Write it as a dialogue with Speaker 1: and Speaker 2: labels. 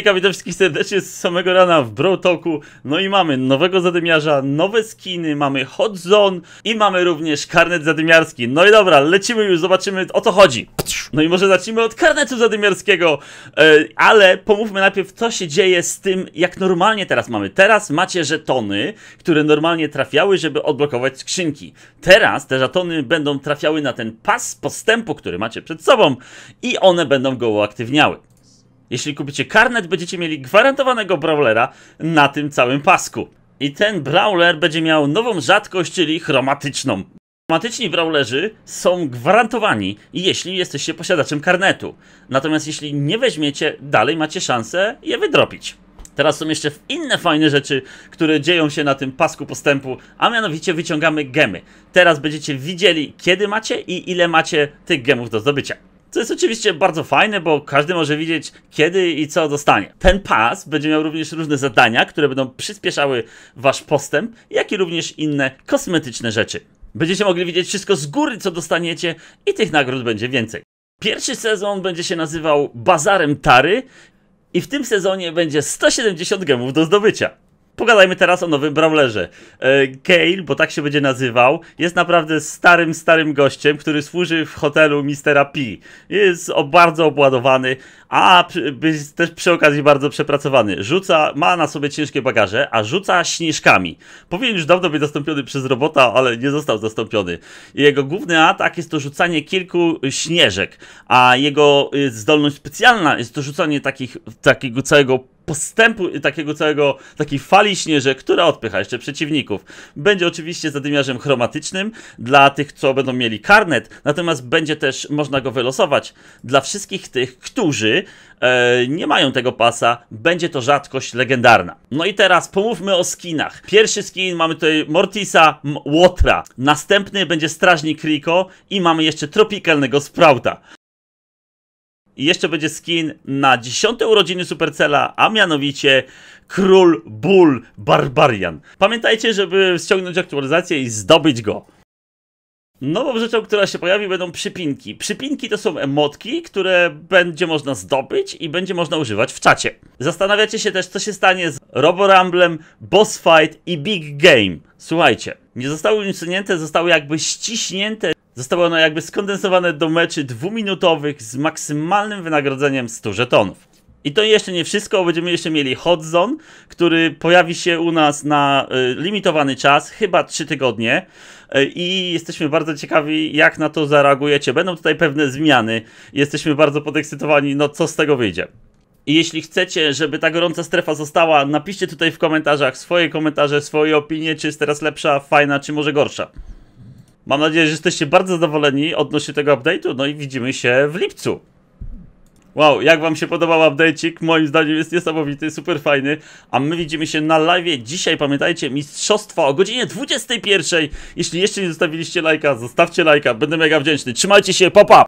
Speaker 1: Hejka, witam wszystkich serdecznie z samego rana w brotoku. Talku. No i mamy nowego zadymiarza, nowe skiny, mamy Hot Zone i mamy również karnet zadymiarski. No i dobra, lecimy już, zobaczymy o co chodzi. No i może zacznijmy od karnetu zadymiarskiego, e, ale pomówmy najpierw co się dzieje z tym, jak normalnie teraz mamy. Teraz macie żetony, które normalnie trafiały, żeby odblokować skrzynki. Teraz te żetony będą trafiały na ten pas postępu, który macie przed sobą i one będą go uaktywniały. Jeśli kupicie karnet, będziecie mieli gwarantowanego brawlera na tym całym pasku. I ten brawler będzie miał nową rzadkość, czyli chromatyczną. Chromatyczni brawlerzy są gwarantowani, jeśli jesteście posiadaczem karnetu. Natomiast jeśli nie weźmiecie, dalej macie szansę je wydropić. Teraz są jeszcze inne fajne rzeczy, które dzieją się na tym pasku postępu, a mianowicie wyciągamy gemy. Teraz będziecie widzieli, kiedy macie i ile macie tych gemów do zdobycia. Co jest oczywiście bardzo fajne, bo każdy może widzieć kiedy i co dostanie. Ten pas będzie miał również różne zadania, które będą przyspieszały wasz postęp, jak i również inne kosmetyczne rzeczy. Będziecie mogli widzieć wszystko z góry, co dostaniecie i tych nagród będzie więcej. Pierwszy sezon będzie się nazywał Bazarem Tary i w tym sezonie będzie 170 gemów do zdobycia. Pogadajmy teraz o nowym Brawlerze. Gale, e, bo tak się będzie nazywał, jest naprawdę starym, starym gościem, który służy w hotelu Mistera P. Jest bardzo obładowany, a też przy okazji bardzo przepracowany. Rzuca, ma na sobie ciężkie bagaże, a rzuca śnieżkami. Powinien już dawno być zastąpiony przez robota, ale nie został zastąpiony. Jego główny atak jest to rzucanie kilku śnieżek, a jego y, zdolność specjalna jest to rzucanie takich, takiego całego postępu takiego całego, takiej fali śnieży, która odpycha jeszcze przeciwników. Będzie oczywiście zadymiarzem chromatycznym dla tych, co będą mieli karnet, natomiast będzie też można go wylosować dla wszystkich tych, którzy e, nie mają tego pasa, będzie to rzadkość legendarna. No i teraz pomówmy o skinach. Pierwszy skin mamy tutaj Mortisa Łotra, następny będzie Strażnik Rico i mamy jeszcze tropikalnego Sprouta i jeszcze będzie skin na dziesiąte urodziny Supercella, a mianowicie Król Bull Barbarian. Pamiętajcie, żeby ściągnąć aktualizację i zdobyć go. Nową rzeczą, która się pojawi, będą przypinki. Przypinki to są emotki, które będzie można zdobyć i będzie można używać w czacie. Zastanawiacie się też, co się stanie z Robo Boss Fight i Big Game. Słuchajcie, nie zostały usunięte, zostały jakby ściśnięte Zostały one jakby skondensowane do meczy dwuminutowych z maksymalnym wynagrodzeniem 100 żetonów. I to jeszcze nie wszystko, będziemy jeszcze mieli Hot Zone, który pojawi się u nas na y, limitowany czas, chyba 3 tygodnie. Y, I jesteśmy bardzo ciekawi, jak na to zareagujecie. Będą tutaj pewne zmiany. Jesteśmy bardzo podekscytowani, no co z tego wyjdzie. I jeśli chcecie, żeby ta gorąca strefa została, napiszcie tutaj w komentarzach swoje komentarze, swoje opinie, czy jest teraz lepsza, fajna, czy może gorsza. Mam nadzieję, że jesteście bardzo zadowoleni odnośnie tego update'u, no i widzimy się w lipcu. Wow, jak wam się podobał update'ik? Moim zdaniem jest niesamowity, super fajny. A my widzimy się na live dzisiaj, pamiętajcie, mistrzostwa o godzinie 21. Jeśli jeszcze nie zostawiliście lajka, zostawcie lajka, będę mega wdzięczny. Trzymajcie się, papa!